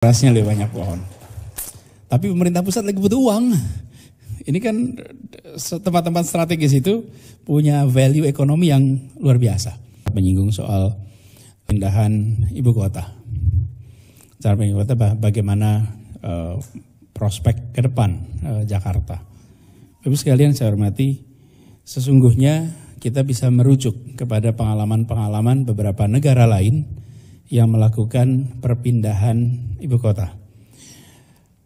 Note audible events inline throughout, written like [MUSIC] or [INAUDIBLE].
rasnya lebih banyak pohon. Tapi pemerintah pusat lagi butuh uang. Ini kan tempat-tempat strategis itu punya value ekonomi yang luar biasa. Menyinggung soal pindahan ibu kota. Cara ibu kota bagaimana uh, prospek ke depan uh, Jakarta. Tapi sekalian saya hormati, sesungguhnya kita bisa merujuk kepada pengalaman-pengalaman beberapa negara lain yang melakukan perpindahan ibu kota.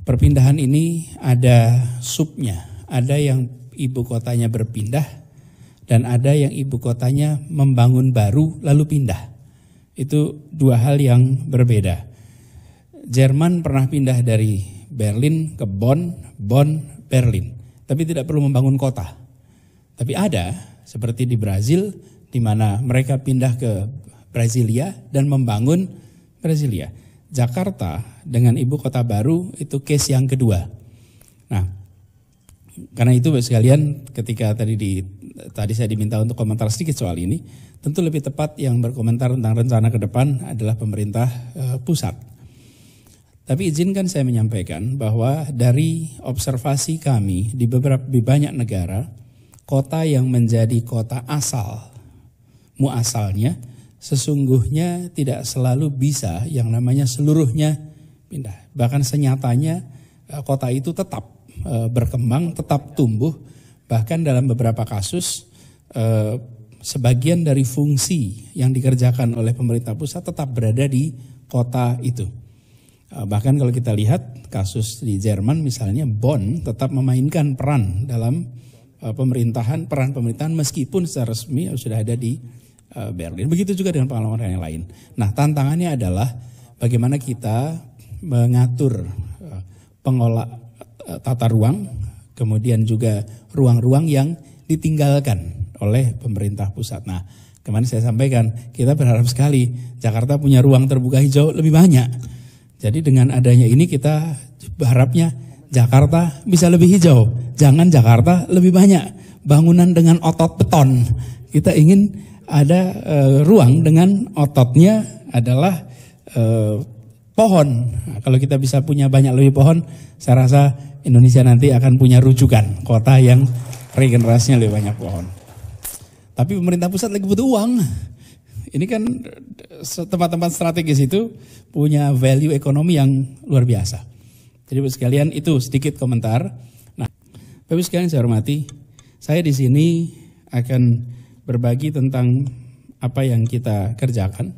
Perpindahan ini ada subnya, ada yang ibu kotanya berpindah dan ada yang ibu kotanya membangun baru lalu pindah. Itu dua hal yang berbeda. Jerman pernah pindah dari Berlin ke Bonn, Bonn, Berlin. Tapi tidak perlu membangun kota. Tapi ada seperti di Brazil di mana mereka pindah ke Brasilia dan membangun Brasilia. Jakarta dengan ibu kota baru itu case yang kedua. Nah, karena itu sekalian ketika tadi di tadi saya diminta untuk komentar sedikit soal ini, tentu lebih tepat yang berkomentar tentang rencana ke depan adalah pemerintah e, pusat. Tapi izinkan saya menyampaikan bahwa dari observasi kami di beberapa di banyak negara, kota yang menjadi kota asal muasalnya sesungguhnya tidak selalu bisa yang namanya seluruhnya pindah. Bahkan senyatanya eh, kota itu tetap eh, berkembang, tetap tumbuh. Bahkan dalam beberapa kasus eh, sebagian dari fungsi yang dikerjakan oleh pemerintah pusat tetap berada di kota itu. Bahkan kalau kita lihat kasus di Jerman misalnya Bonn tetap memainkan peran dalam pemerintahan peran pemerintahan meskipun secara resmi sudah ada di Eh, Berlin. Begitu juga dengan pengalaman yang lain. Nah, tantangannya adalah bagaimana kita mengatur eh, pengelola eh, tata ruang, kemudian juga ruang-ruang yang ditinggalkan oleh pemerintah pusat. Nah, kemarin saya sampaikan, kita berharap sekali Jakarta punya ruang terbuka hijau lebih banyak. Jadi dengan adanya ini kita berharapnya Jakarta bisa lebih hijau. Jangan Jakarta lebih banyak bangunan dengan otot beton. Kita ingin ada e, ruang dengan ototnya adalah e, pohon. Nah, kalau kita bisa punya banyak lebih pohon, saya rasa Indonesia nanti akan punya rujukan kota yang regenerasinya lebih banyak pohon. Tapi pemerintah pusat lagi butuh uang. Ini kan tempat-tempat strategis itu punya value ekonomi yang luar biasa. Jadi sekalian itu sedikit komentar. Nah, Bapak sekalian saya hormati, saya di sini akan berbagi tentang apa yang kita kerjakan.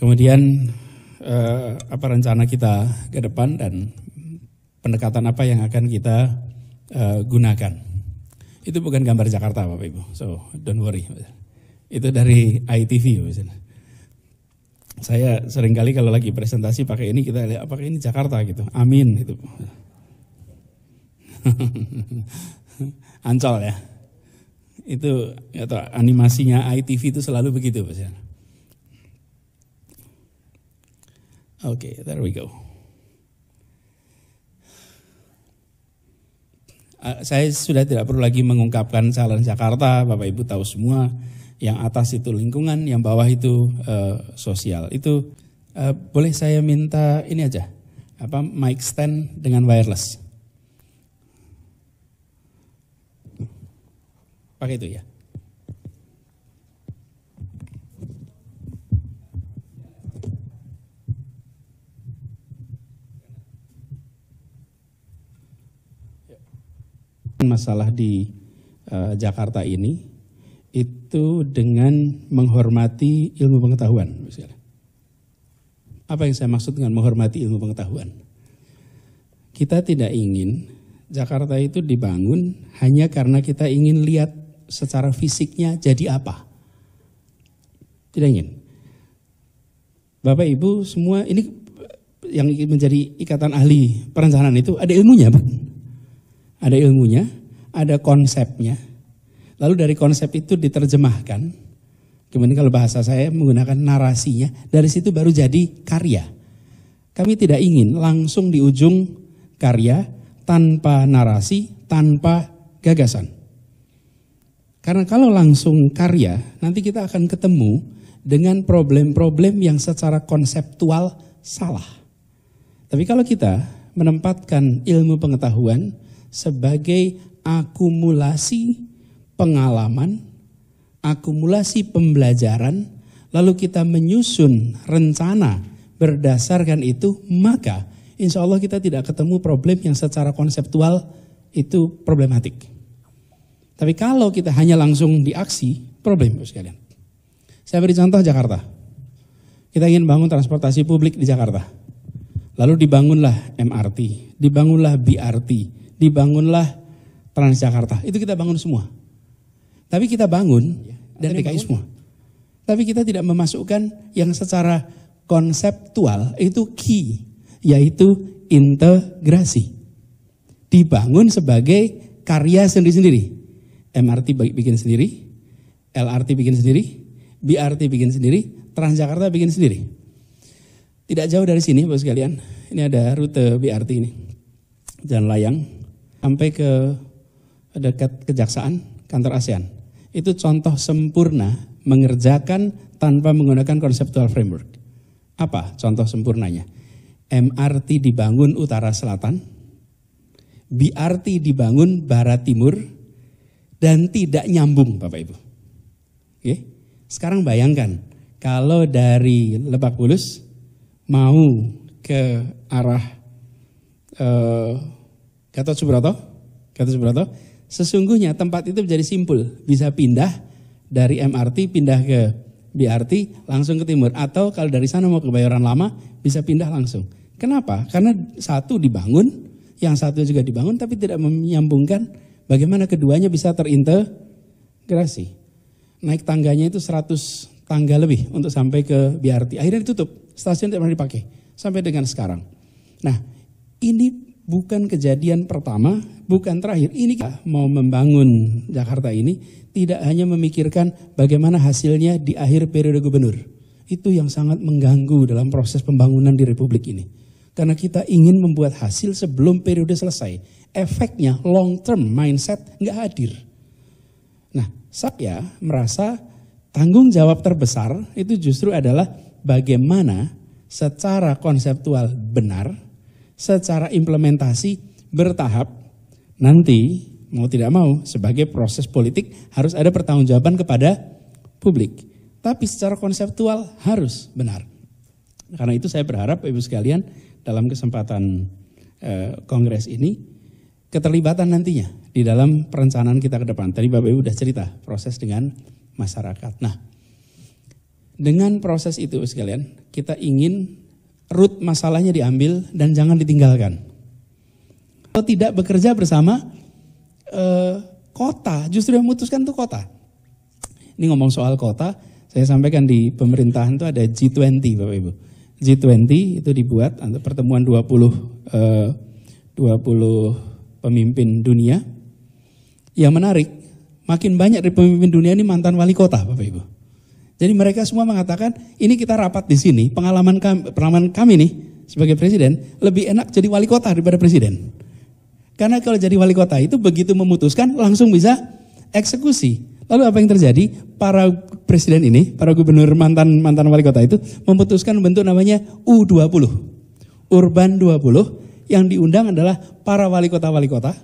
Kemudian eh, apa rencana kita ke depan dan pendekatan apa yang akan kita eh, gunakan. Itu bukan gambar Jakarta Bapak Ibu, so don't worry. Itu dari ITV misalnya. Saya seringkali kalau lagi presentasi pakai ini kita lihat apakah ah, ini Jakarta gitu. Amin gitu. [LAUGHS] Ancol ya itu atau ya animasinya ITV itu selalu begitu Pak Oke, okay, there we go. Uh, saya sudah tidak perlu lagi mengungkapkan saran Jakarta, Bapak Ibu tahu semua. Yang atas itu lingkungan, yang bawah itu uh, sosial. Itu uh, boleh saya minta ini aja, apa mic stand dengan wireless? Pakai itu ya. ya. masalah di uh, Jakarta ini itu dengan menghormati ilmu pengetahuan misalnya. Apa yang saya maksud dengan menghormati ilmu pengetahuan? Kita tidak ingin Jakarta itu dibangun hanya karena kita ingin lihat secara fisiknya jadi apa? Tidak ingin. Bapak Ibu semua ini yang menjadi ikatan ahli perencanaan itu ada ilmunya, Pak. Ada ilmunya, ada konsepnya. Lalu dari konsep itu diterjemahkan. Kemudian kalau bahasa saya menggunakan narasinya, dari situ baru jadi karya. Kami tidak ingin langsung di ujung karya tanpa narasi, tanpa gagasan. Karena kalau langsung karya, nanti kita akan ketemu dengan problem-problem yang secara konseptual salah. Tapi kalau kita menempatkan ilmu pengetahuan sebagai akumulasi pengalaman, akumulasi pembelajaran, lalu kita menyusun rencana berdasarkan itu, maka insya Allah kita tidak ketemu problem yang secara konseptual itu problematik. Tapi kalau kita hanya langsung di aksi, problem bos sekalian. Saya beri contoh Jakarta. Kita ingin bangun transportasi publik di Jakarta. Lalu dibangunlah MRT, dibangunlah BRT, dibangunlah Transjakarta. Itu kita bangun semua. Tapi kita bangun ya, dan DKI semua. Tapi kita tidak memasukkan yang secara konseptual itu key, yaitu integrasi. Dibangun sebagai karya sendiri-sendiri MRT bikin sendiri, LRT bikin sendiri, BRT bikin sendiri, Transjakarta bikin sendiri. Tidak jauh dari sini, bos sekalian. Ini ada rute BRT ini. Jalan layang sampai ke dekat kejaksaan, kantor ASEAN. Itu contoh sempurna mengerjakan tanpa menggunakan konseptual framework. Apa contoh sempurnanya? MRT dibangun utara selatan, BRT dibangun barat timur, dan tidak nyambung Bapak Ibu. Oke. Sekarang bayangkan kalau dari Lebak Bulus mau ke arah Gatot eh, Gatot Subroto, Gatot Subroto, sesungguhnya tempat itu menjadi simpul, bisa pindah dari MRT pindah ke BRT langsung ke timur atau kalau dari sana mau ke Bayoran Lama bisa pindah langsung. Kenapa? Karena satu dibangun, yang satu juga dibangun tapi tidak menyambungkan Bagaimana keduanya bisa terintegrasi? Naik tangganya itu 100 tangga lebih untuk sampai ke BRT. Akhirnya ditutup, stasiun tidak pernah dipakai sampai dengan sekarang. Nah, ini bukan kejadian pertama, bukan terakhir. Ini kita mau membangun Jakarta ini tidak hanya memikirkan bagaimana hasilnya di akhir periode gubernur. Itu yang sangat mengganggu dalam proses pembangunan di Republik ini. Karena kita ingin membuat hasil sebelum periode selesai efeknya long term mindset nggak hadir. Nah, saya merasa tanggung jawab terbesar itu justru adalah bagaimana secara konseptual benar, secara implementasi bertahap nanti mau tidak mau sebagai proses politik harus ada pertanggungjawaban kepada publik. Tapi secara konseptual harus benar. Karena itu saya berharap Ibu sekalian dalam kesempatan eh, kongres ini keterlibatan nantinya di dalam perencanaan kita ke depan. Tadi Bapak Ibu sudah cerita proses dengan masyarakat. Nah, dengan proses itu sekalian, kita ingin root masalahnya diambil dan jangan ditinggalkan. Kalau tidak bekerja bersama eh, kota, justru yang memutuskan itu kota. Ini ngomong soal kota, saya sampaikan di pemerintahan itu ada G20 Bapak Ibu. G20 itu dibuat untuk pertemuan 20 eh, 20 pemimpin dunia. Yang menarik, makin banyak dari pemimpin dunia ini mantan wali kota, Bapak Ibu. Jadi mereka semua mengatakan, ini kita rapat di sini, pengalaman kami, pengalaman kami nih sebagai presiden, lebih enak jadi wali kota daripada presiden. Karena kalau jadi wali kota itu begitu memutuskan langsung bisa eksekusi. Lalu apa yang terjadi? Para presiden ini, para gubernur mantan mantan wali kota itu memutuskan bentuk namanya U20. Urban 20 yang diundang adalah para wali kota-wali kota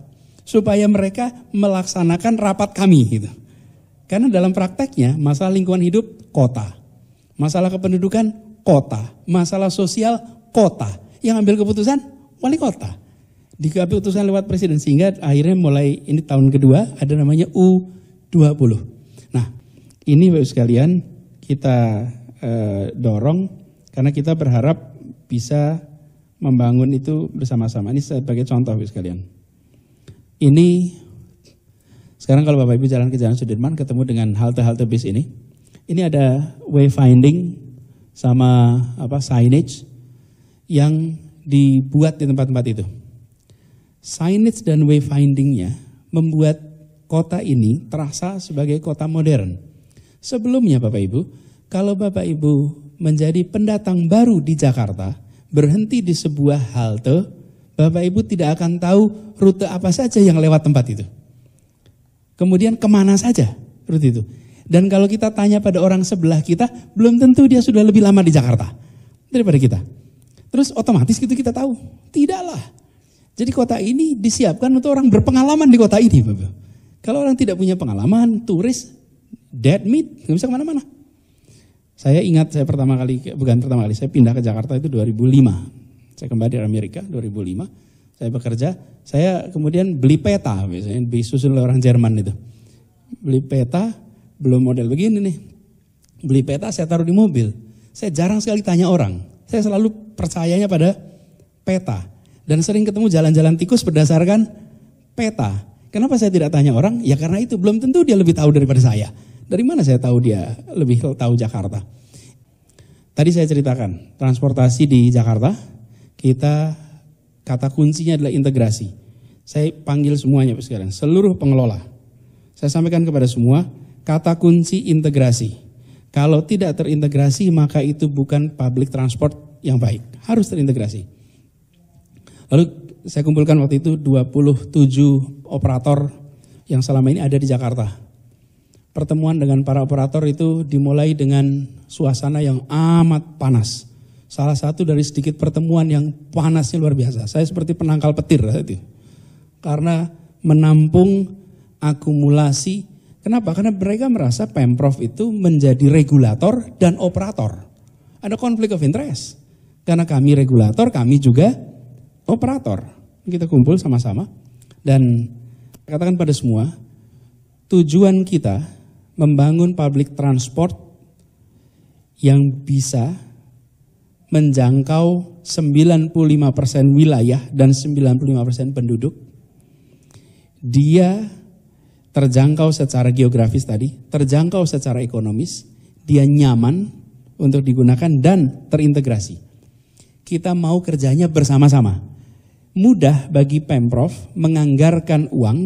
supaya mereka melaksanakan rapat kami gitu. Karena dalam prakteknya masalah lingkungan hidup kota, masalah kependudukan kota, masalah sosial kota, yang ambil keputusan wali kota. Dikapi keputusan lewat presiden sehingga akhirnya mulai ini tahun kedua ada namanya U20. Nah, ini Bapak sekalian kita e, dorong karena kita berharap bisa membangun itu bersama-sama. Ini sebagai contoh sekalian. Ini sekarang kalau Bapak Ibu jalan ke Jalan Sudirman ketemu dengan halte-halte bis ini. Ini ada wayfinding sama apa signage yang dibuat di tempat-tempat itu. Signage dan wayfindingnya membuat kota ini terasa sebagai kota modern. Sebelumnya Bapak Ibu, kalau Bapak Ibu menjadi pendatang baru di Jakarta, berhenti di sebuah halte, Bapak Ibu tidak akan tahu rute apa saja yang lewat tempat itu. Kemudian kemana saja rute itu. Dan kalau kita tanya pada orang sebelah kita, belum tentu dia sudah lebih lama di Jakarta daripada kita. Terus otomatis gitu kita tahu. Tidaklah. Jadi kota ini disiapkan untuk orang berpengalaman di kota ini. Bapak. Kalau orang tidak punya pengalaman, turis, dead meat, nggak bisa kemana-mana. Saya ingat saya pertama kali, bukan pertama kali, saya pindah ke Jakarta itu 2005. Saya kembali dari Amerika 2005. Saya bekerja, saya kemudian beli peta biasanya, disusun oleh orang Jerman itu. Beli peta, belum model begini nih. Beli peta saya taruh di mobil. Saya jarang sekali tanya orang. Saya selalu percayanya pada peta. Dan sering ketemu jalan-jalan tikus berdasarkan peta. Kenapa saya tidak tanya orang? Ya karena itu belum tentu dia lebih tahu daripada saya. Dari mana saya tahu dia lebih tahu Jakarta? Tadi saya ceritakan, transportasi di Jakarta, kita kata kuncinya adalah integrasi. Saya panggil semuanya sekarang, seluruh pengelola. Saya sampaikan kepada semua, kata kunci integrasi. Kalau tidak terintegrasi maka itu bukan public transport yang baik. Harus terintegrasi. Lalu saya kumpulkan waktu itu 27 operator yang selama ini ada di Jakarta pertemuan dengan para operator itu dimulai dengan suasana yang amat panas. Salah satu dari sedikit pertemuan yang panasnya luar biasa. Saya seperti penangkal petir itu. Karena menampung akumulasi. Kenapa? Karena mereka merasa Pemprov itu menjadi regulator dan operator. Ada konflik of interest. Karena kami regulator, kami juga operator. Kita kumpul sama-sama. Dan katakan pada semua, tujuan kita membangun public transport yang bisa menjangkau 95% wilayah dan 95% penduduk. Dia terjangkau secara geografis tadi, terjangkau secara ekonomis, dia nyaman untuk digunakan dan terintegrasi. Kita mau kerjanya bersama-sama. Mudah bagi Pemprov menganggarkan uang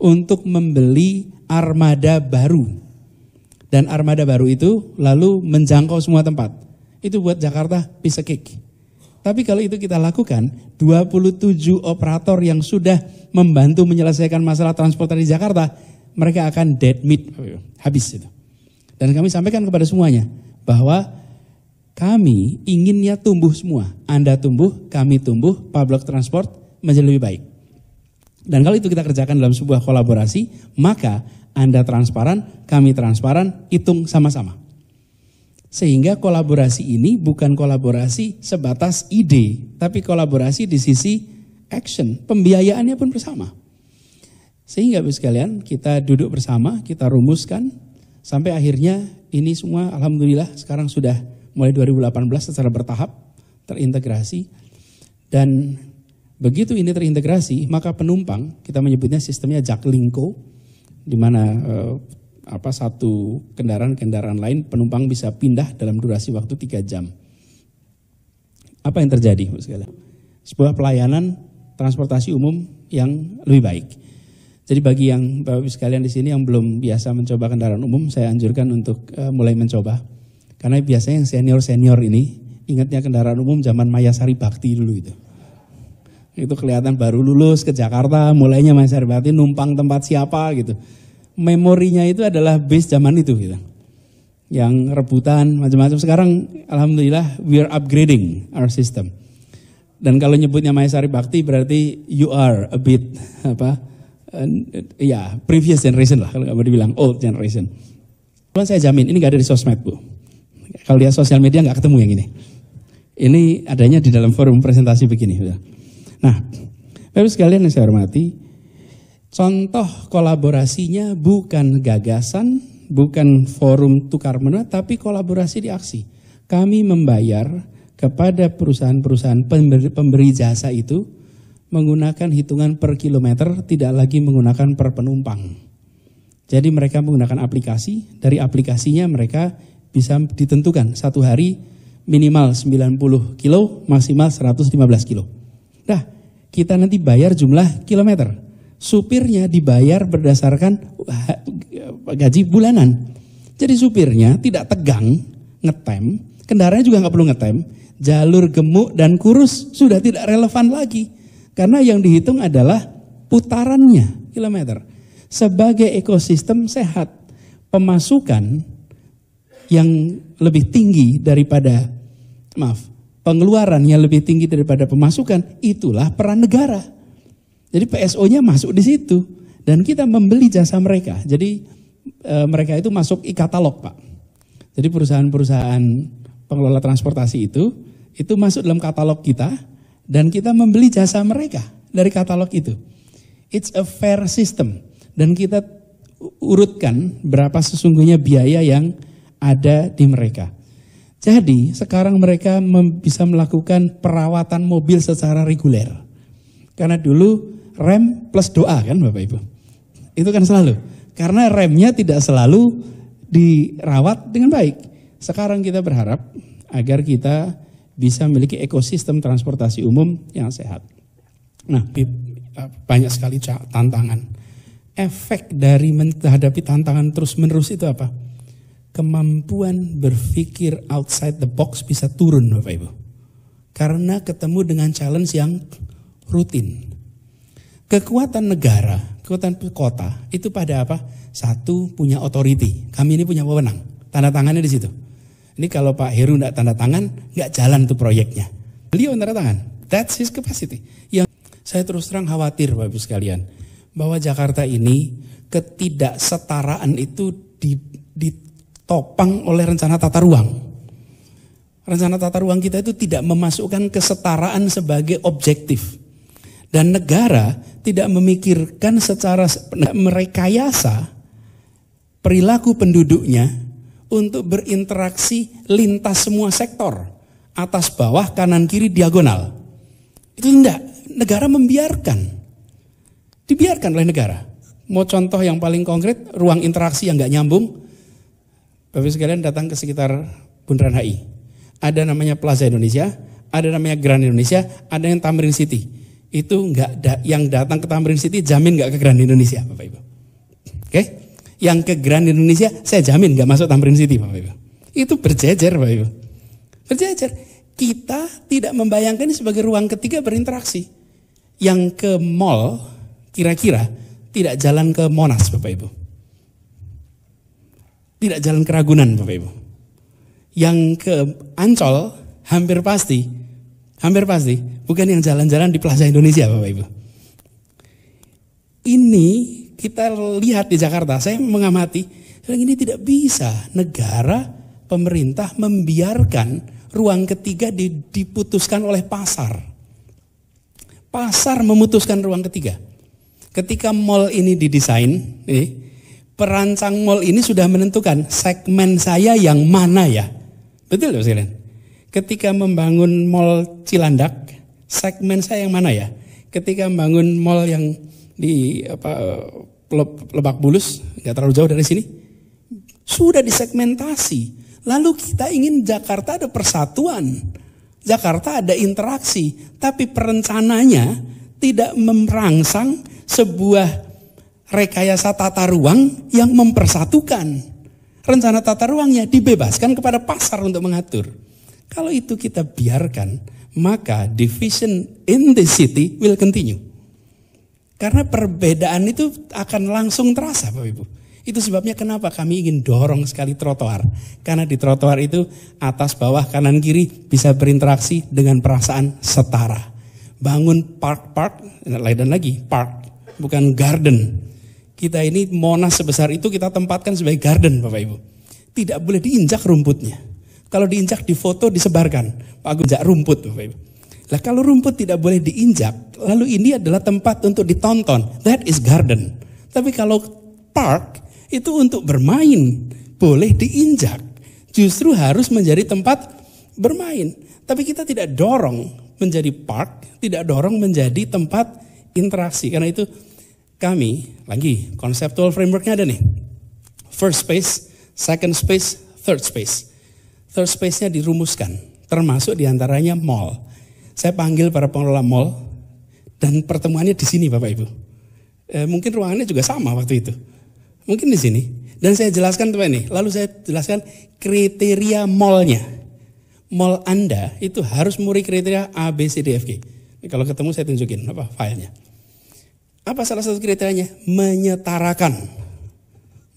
untuk membeli armada baru dan armada baru itu lalu menjangkau semua tempat. Itu buat Jakarta piece cake. Tapi kalau itu kita lakukan, 27 operator yang sudah membantu menyelesaikan masalah transportasi Jakarta, mereka akan dead meat, oh, iya. habis itu. Dan kami sampaikan kepada semuanya bahwa kami inginnya tumbuh semua. Anda tumbuh, kami tumbuh, public transport menjadi lebih baik. Dan kalau itu kita kerjakan dalam sebuah kolaborasi, maka anda transparan, kami transparan, hitung sama-sama. Sehingga kolaborasi ini bukan kolaborasi sebatas ide, tapi kolaborasi di sisi action, pembiayaannya pun bersama. Sehingga Bapak sekalian kita duduk bersama, kita rumuskan sampai akhirnya ini semua alhamdulillah sekarang sudah mulai 2018 secara bertahap terintegrasi dan begitu ini terintegrasi maka penumpang kita menyebutnya sistemnya Jaklingko di mana eh, apa satu kendaraan-kendaraan lain penumpang bisa pindah dalam durasi waktu tiga jam. Apa yang terjadi, Sebuah pelayanan transportasi umum yang lebih baik. Jadi bagi yang Bapak-Ibu sekalian di sini yang belum biasa mencoba kendaraan umum, saya anjurkan untuk uh, mulai mencoba. Karena biasanya yang senior-senior ini ingatnya kendaraan umum zaman Maya Sari Bakti dulu itu itu kelihatan baru lulus ke Jakarta, mulainya Mas Herbati numpang tempat siapa gitu. Memorinya itu adalah bis zaman itu gitu. Yang rebutan macam-macam sekarang alhamdulillah we are upgrading our system. Dan kalau nyebutnya Maesari Bakti berarti you are a bit [LAUGHS] apa uh, ya yeah, previous generation lah kalau nggak mau dibilang old generation. Cuman saya jamin ini nggak ada di sosmed bu. Kalau lihat sosial media nggak ketemu yang ini. Ini adanya di dalam forum presentasi begini. Gitu. Nah, Bapak sekalian yang saya hormati, contoh kolaborasinya bukan gagasan, bukan forum tukar menua, tapi kolaborasi di aksi. Kami membayar kepada perusahaan-perusahaan pemberi, pemberi jasa itu menggunakan hitungan per kilometer, tidak lagi menggunakan per penumpang. Jadi mereka menggunakan aplikasi, dari aplikasinya mereka bisa ditentukan satu hari minimal 90 kilo, maksimal 115 kilo. Dah, kita nanti bayar jumlah kilometer. Supirnya dibayar berdasarkan gaji bulanan. Jadi supirnya tidak tegang, ngetem, kendaraannya juga nggak perlu ngetem, jalur gemuk dan kurus sudah tidak relevan lagi. Karena yang dihitung adalah putarannya, kilometer. Sebagai ekosistem sehat, pemasukan yang lebih tinggi daripada, maaf, pengeluaran yang lebih tinggi daripada pemasukan, itulah peran negara. Jadi PSO-nya masuk di situ dan kita membeli jasa mereka. Jadi e, mereka itu masuk e-katalog, Pak. Jadi perusahaan-perusahaan pengelola transportasi itu itu masuk dalam katalog kita dan kita membeli jasa mereka dari katalog itu. It's a fair system dan kita urutkan berapa sesungguhnya biaya yang ada di mereka. Jadi sekarang mereka bisa melakukan perawatan mobil secara reguler. Karena dulu rem plus doa kan Bapak Ibu. Itu kan selalu. Karena remnya tidak selalu dirawat dengan baik. Sekarang kita berharap agar kita bisa memiliki ekosistem transportasi umum yang sehat. Nah, eh, banyak sekali tantangan. Efek dari menghadapi tantangan terus-menerus itu apa? kemampuan berpikir outside the box bisa turun Bapak Ibu. Karena ketemu dengan challenge yang rutin. Kekuatan negara, kekuatan kota itu pada apa? Satu punya authority. Kami ini punya wewenang. Tanda tangannya di situ. Ini kalau Pak Heru tidak tanda tangan, nggak jalan tuh proyeknya. Beliau tanda tangan. That's his capacity. Yang saya terus terang khawatir Bapak Ibu sekalian. Bahwa Jakarta ini ketidaksetaraan itu di, di, ditopang oleh rencana tata ruang. Rencana tata ruang kita itu tidak memasukkan kesetaraan sebagai objektif. Dan negara tidak memikirkan secara merekayasa perilaku penduduknya untuk berinteraksi lintas semua sektor. Atas, bawah, kanan, kiri, diagonal. Itu tidak. Negara membiarkan. Dibiarkan oleh negara. Mau contoh yang paling konkret, ruang interaksi yang nggak nyambung, Bapak sekalian datang ke sekitar Bundaran HI. Ada namanya Plaza Indonesia, ada namanya Grand Indonesia, ada yang Tamrin City. Itu nggak da yang datang ke Tamrin City jamin nggak ke Grand Indonesia, Bapak Ibu. Oke? Okay? Yang ke Grand Indonesia saya jamin nggak masuk Tamrin City, Bapak Ibu. Itu berjejer, Bapak Ibu. Berjejer. Kita tidak membayangkan ini sebagai ruang ketiga berinteraksi. Yang ke mall kira-kira tidak jalan ke Monas, Bapak Ibu tidak jalan keragunan Bapak Ibu. Yang ke Ancol hampir pasti, hampir pasti bukan yang jalan-jalan di Plaza Indonesia Bapak Ibu. Ini kita lihat di Jakarta, saya mengamati, ini tidak bisa negara, pemerintah membiarkan ruang ketiga diputuskan oleh pasar. Pasar memutuskan ruang ketiga. Ketika mall ini didesain, ini, eh, perancang mall ini sudah menentukan segmen saya yang mana ya. Betul ya sekalian? Ketika membangun mall Cilandak, segmen saya yang mana ya? Ketika membangun mall yang di apa Lebak Bulus, nggak terlalu jauh dari sini, sudah disegmentasi. Lalu kita ingin Jakarta ada persatuan, Jakarta ada interaksi, tapi perencananya tidak memerangsang sebuah rekayasa tata ruang yang mempersatukan. Rencana tata ruangnya dibebaskan kepada pasar untuk mengatur. Kalau itu kita biarkan, maka division in the city will continue. Karena perbedaan itu akan langsung terasa, Bapak Ibu. Itu sebabnya kenapa kami ingin dorong sekali trotoar. Karena di trotoar itu atas, bawah, kanan, kiri bisa berinteraksi dengan perasaan setara. Bangun park-park, lain dan lagi park, bukan garden kita ini monas sebesar itu kita tempatkan sebagai garden Bapak Ibu. Tidak boleh diinjak rumputnya. Kalau diinjak di foto disebarkan. Pak Agung injak rumput Bapak Ibu. Lah kalau rumput tidak boleh diinjak, lalu ini adalah tempat untuk ditonton. That is garden. Tapi kalau park itu untuk bermain, boleh diinjak. Justru harus menjadi tempat bermain. Tapi kita tidak dorong menjadi park, tidak dorong menjadi tempat interaksi. Karena itu kami lagi konseptual frameworknya ada nih. First space, second space, third space. Third space-nya dirumuskan, termasuk diantaranya mall. Saya panggil para pengelola mall dan pertemuannya di sini Bapak Ibu. E, mungkin ruangannya juga sama waktu itu. Mungkin di sini. Dan saya jelaskan teman ini. Lalu saya jelaskan kriteria mallnya. Mall Anda itu harus muri kriteria A, B, C, D, F, G. kalau ketemu saya tunjukin apa filenya. Apa salah satu kriterianya? Menyetarakan.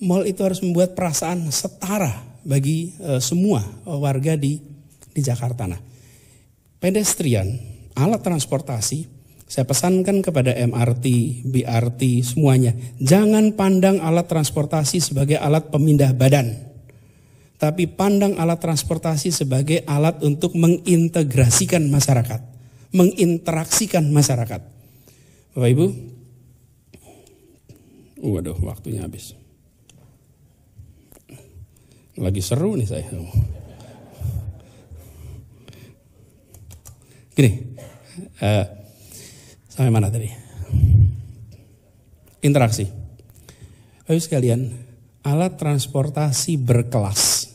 Mall itu harus membuat perasaan setara bagi e, semua eh, warga di di Jakarta. Nah, pedestrian, alat transportasi, saya pesankan kepada MRT, BRT, semuanya, jangan pandang alat transportasi sebagai alat pemindah badan, tapi pandang alat transportasi sebagai alat untuk mengintegrasikan masyarakat, menginteraksikan masyarakat. Bapak Ibu, Waduh, waktunya habis. Lagi seru nih saya. Gini, uh, sampai mana tadi? Interaksi. Ayo sekalian, alat transportasi berkelas.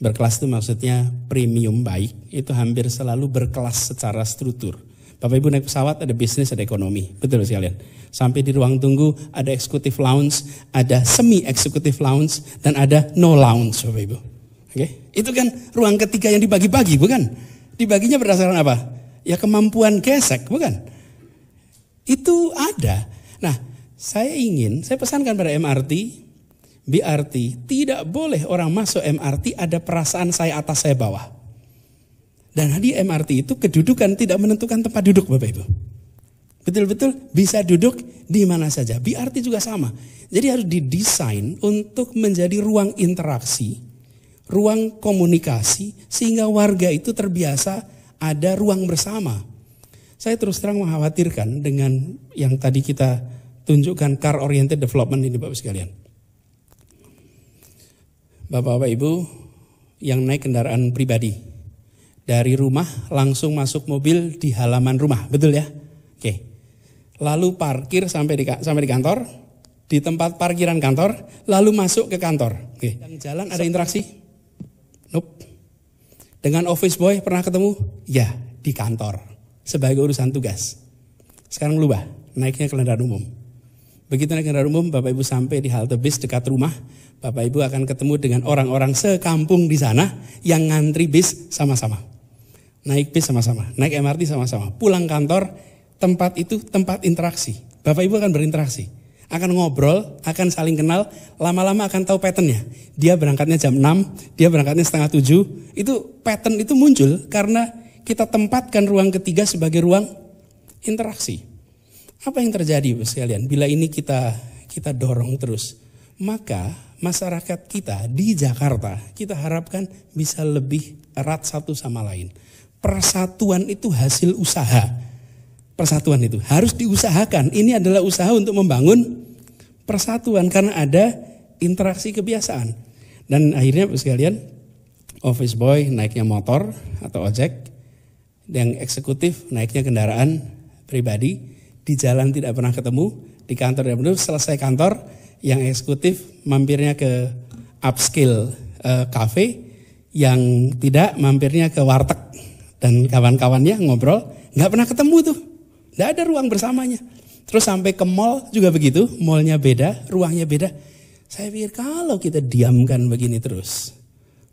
Berkelas itu maksudnya premium baik, itu hampir selalu berkelas secara struktur. Bapak Ibu naik pesawat ada bisnis, ada ekonomi. Betul sekalian. Sampai di ruang tunggu ada executive lounge, ada semi executive lounge, dan ada no lounge Bapak Ibu. Oke, okay? itu kan ruang ketiga yang dibagi-bagi, bukan? Dibaginya berdasarkan apa? Ya kemampuan gesek, bukan? Itu ada. Nah, saya ingin, saya pesankan pada MRT, BRT, tidak boleh orang masuk MRT ada perasaan saya atas saya bawah. Dan di MRT itu kedudukan tidak menentukan tempat duduk Bapak Ibu. Betul-betul bisa duduk di mana saja. BRT juga sama. Jadi harus didesain untuk menjadi ruang interaksi, ruang komunikasi sehingga warga itu terbiasa ada ruang bersama. Saya terus terang mengkhawatirkan dengan yang tadi kita tunjukkan car oriented development ini Bapak sekalian. Bapak-bapak Ibu yang naik kendaraan pribadi dari rumah langsung masuk mobil di halaman rumah, betul ya? Oke. Lalu parkir sampai di sampai di kantor, di tempat parkiran kantor, lalu masuk ke kantor. Oke. Yang jalan ada interaksi? Nope. Dengan office boy pernah ketemu? Ya, di kantor. Sebagai urusan tugas. Sekarang berubah, naiknya kendaraan umum. Begitu naik kendaraan umum, Bapak Ibu sampai di halte bis dekat rumah, Bapak Ibu akan ketemu dengan orang-orang sekampung di sana yang ngantri bis sama-sama naik bis sama-sama, naik MRT sama-sama, pulang kantor, tempat itu tempat interaksi. Bapak Ibu akan berinteraksi, akan ngobrol, akan saling kenal, lama-lama akan tahu patternnya. Dia berangkatnya jam 6, dia berangkatnya setengah 7, itu pattern itu muncul karena kita tempatkan ruang ketiga sebagai ruang interaksi. Apa yang terjadi bu sekalian bila ini kita kita dorong terus? Maka masyarakat kita di Jakarta kita harapkan bisa lebih erat satu sama lain persatuan itu hasil usaha. Persatuan itu harus diusahakan. Ini adalah usaha untuk membangun persatuan karena ada interaksi kebiasaan. Dan akhirnya sekalian office boy naiknya motor atau ojek, yang eksekutif naiknya kendaraan pribadi, di jalan tidak pernah ketemu, di kantor dan belum selesai kantor, yang eksekutif mampirnya ke upscale uh, cafe, yang tidak mampirnya ke warteg dan kawan-kawannya ngobrol, nggak pernah ketemu tuh. Nggak ada ruang bersamanya. Terus sampai ke mall juga begitu, mallnya beda, ruangnya beda. Saya pikir kalau kita diamkan begini terus,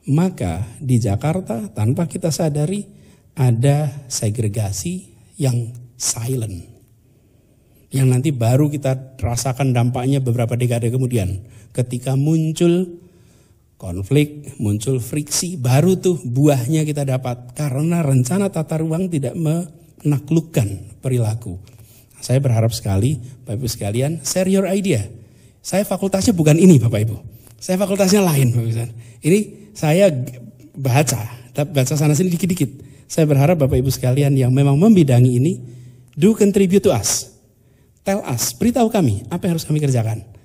maka di Jakarta tanpa kita sadari ada segregasi yang silent. Yang nanti baru kita rasakan dampaknya beberapa dekade kemudian. Ketika muncul konflik, muncul friksi, baru tuh buahnya kita dapat karena rencana tata ruang tidak menaklukkan perilaku. Saya berharap sekali Bapak Ibu sekalian, share your idea. Saya fakultasnya bukan ini Bapak Ibu. Saya fakultasnya lain Bapak Ibu. Ini saya baca, baca sana sini dikit-dikit. Saya berharap Bapak Ibu sekalian yang memang membidangi ini, do contribute to us. Tell us, beritahu kami apa yang harus kami kerjakan.